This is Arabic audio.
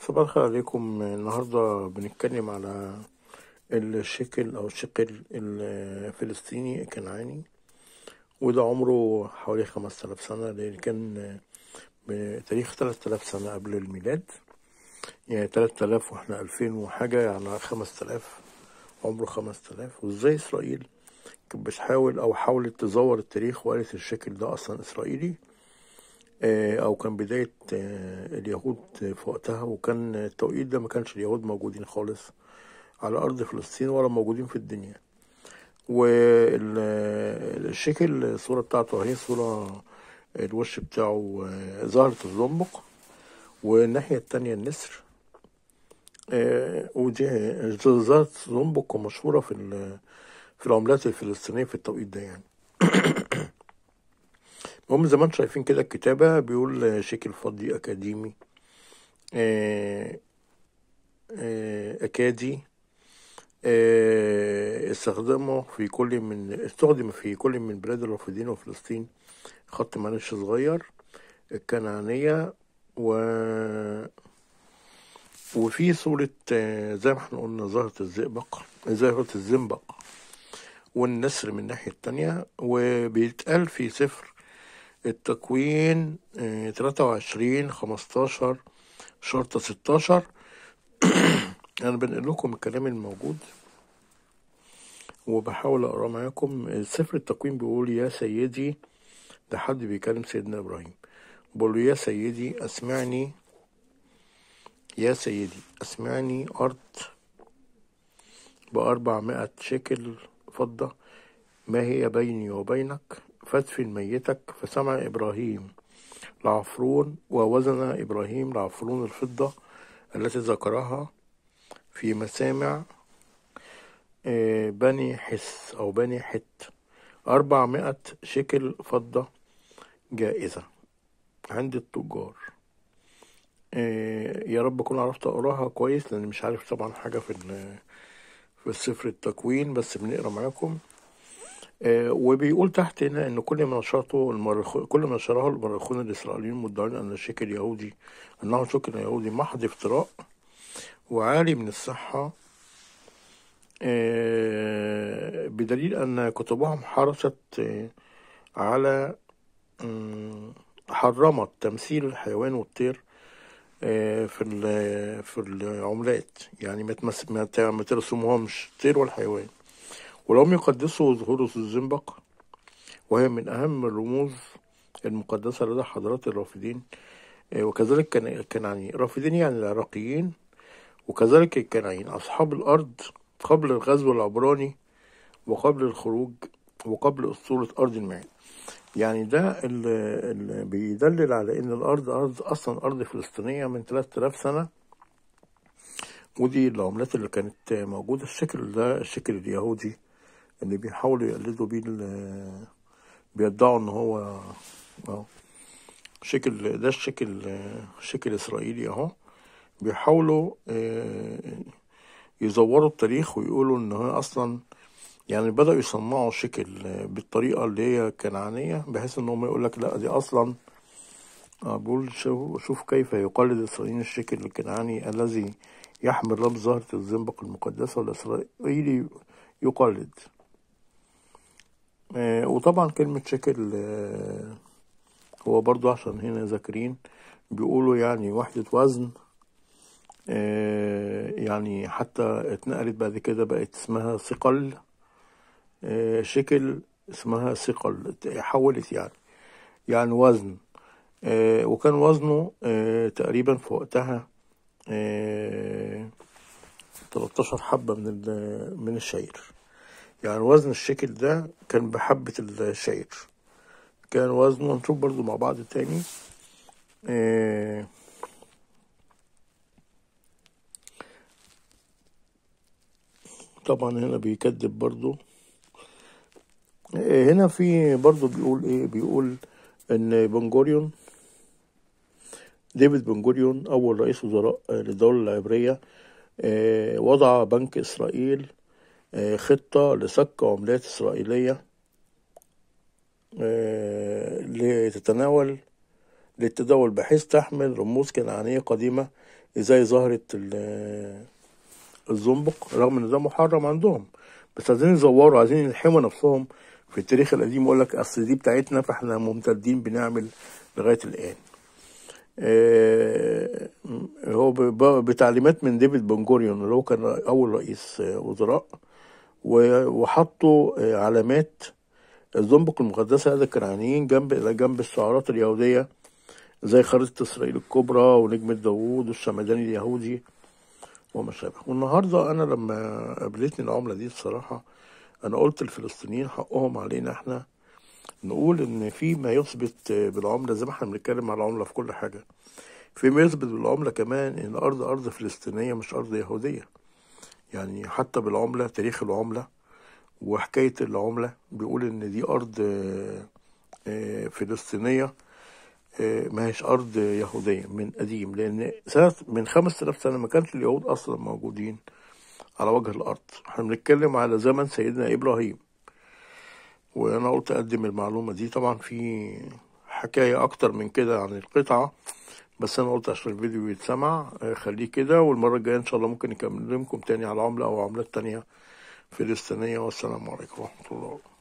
صباح الخير عليكم النهاردة بنتكلم على الشكل أو الشكل الفلسطيني الكنعاني وده عمره حوالي خمس تلاف سنة لأن كان بتاريخ تلات تلاف سنة قبل الميلاد يعني تلات تلاف واحنا ألفين وحاجة يعني خمس تلاف عمره خمس تلاف وازاي إسرائيل كانت بتحاول أو حاولت تزور التاريخ وقالت الشكل ده أصلا إسرائيلي آه، او كان بدايه آه، اليهود في وقتها وكان التوقيت ده ما كانش اليهود موجودين خالص على ارض فلسطين ولا موجودين في الدنيا والشكل آه، الصوره بتاعته اهي صوره الوش بتاعه زهره الزنبق والناحيه التانية النسر ودي زهره الزنبق مشهوره في في العملات الفلسطينيه في التوقيت ده يعني هم زي ما انتم شايفين كده الكتابة بيقول شيك الفضي أكاديمي آه، آه، أكادي آه، استخدمه في كل من استخدم في كل من بلاد الرافدين وفلسطين خط معلش صغير الكنعانية و وفي صورة زي ما احنا قلنا زهرة الزئبق زهرة الزنبق والنسر من الناحية التانية وبيتقال في سفر التكوين 23 آه، 15 شرطة 16 أنا بنقل لكم الكلام الموجود وبحاول أقرأ معاكم سفر التكوين بيقول يا سيدي ده حد بيكلم سيدنا إبراهيم بقول له يا سيدي أسمعني يا سيدي أسمعني أرض بأربعمائة شكل فضة ما هي بيني وبينك فادفن ميتك فسمع إبراهيم لعفرون ووزن إبراهيم لعفرون الفضة التي ذكرها في مسامع آه، بني حس أو بني حت أربعمائة شكل فضة جائزة عند التجار آه، يا رب أكون عرفت أقراها كويس لأن مش عارف طبعا حاجة في في السفر التكوين بس بنقرا معاكم آه، وبيقول تحت هنا ان كل ما نشرته المرخ... كل ما نشره المؤرخون الاسرائيليين مدعين ان الشيك اليهودي انه شك يهودي محض افتراء وعالي من الصحه آه، بدليل ان كتبهم حرصت آه، على حرمت تمثيل الحيوان والطير في في العملات يعني ما ترسمهمش الطير والحيوان ولم يقدسه ظهور الزنبق وهي من أهم الرموز المقدسة لدى حضرات الرافدين آه، وكذلك كان الكنعانيين يعني الرافدين يعني العراقيين وكذلك الكنعانيين يعني أصحاب الأرض قبل الغزو العبراني وقبل الخروج وقبل أسطورة أرض المعين يعني ده اللي بيدلل على ان الارض ارض اصلا ارض فلسطينيه من 3000 سنه ودي العملات اللي كانت موجوده الشكل ده الشكل اليهودي اللي بيحاولوا يقلدوا بيه بيدعوا ان هو اه شكل ده الشكل شكل اسرائيلي اهو بيحاولوا آه، يزوروا التاريخ ويقولوا ان هو اصلا يعني بدأوا يصنعوا شكل آه، بالطريقة اللي هي كنعانية بحيث ان هم يقول لك لا دي اصلا آه، بقول شوف كيف يقلد الإسرائيليين الشكل الكنعاني الذي يحمل رمز زهرة الزنبق المقدسة والإسرائيلي يقلد آه، وطبعا كلمة شكل آه، هو برضو عشان هنا ذاكرين بيقولوا يعني وحدة وزن آه، يعني حتى اتنقلت بعد كده بقت اسمها ثقل شكل اسمها ثقل حولت يعني يعني وزن وكان وزنه تقريبا في وقتها تلتاشر حبة من من الشعير يعني وزن الشكل ده كان بحبة الشعير كان وزنه نشوف برضو مع بعض تاني آه، طبعا هنا بيكذب برضو آه، هنا في برضو بيقول ايه بيقول ان بنجوريون ديفيد بنجوريون اول رئيس وزراء للدولة العبرية آه، وضع بنك اسرائيل آه، خطة لصك عملات إسرائيلية آه، لتتناول للتداول بحيث تحمل رموز كنعانية قديمة زي زهرة آه، الزنبق رغم ان ده محرم عندهم بس عايزين يزوروا عايزين يلحموا نفسهم في التاريخ القديم ويقول لك اصل دي بتاعتنا فاحنا ممتدين بنعمل لغايه الان هو بتعليمات من ديفيد بنجوريون اللي هو كان اول رئيس وزراء وحطوا آه، علامات الزنبق المقدسة الكنعانيين جنب إلى جنب السعارات اليهودية زي خريطة إسرائيل الكبرى ونجمة داوود والشمدان اليهودي وما شابه والنهاردة أنا لما قابلتني العملة دي الصراحة أنا قلت الفلسطينيين حقهم علينا إحنا نقول إن في ما يثبت بالعملة زي ما إحنا بنتكلم على العملة في كل حاجة في ما يثبت بالعملة كمان إن الأرض أرض فلسطينية مش أرض يهودية يعني حتى بالعملة تاريخ العملة وحكاية العملة بيقول إن دي أرض آه، آه، فلسطينية آه، ما هيش أرض يهودية من قديم لأن سنة من 5000 سنة ما كانش اليهود أصلا موجودين على وجه الأرض احنا بنتكلم على زمن سيدنا إبراهيم وأنا قلت أقدم المعلومة دي طبعا في حكاية أكتر من كده عن القطعة بس انا قلت عشان الفيديو يتسمع آه، خليه كده والمره الجايه ان شاء الله ممكن نكمل لكم تاني على عمله او عملات تانيه فلسطينيه والسلام عليكم ورحمه الله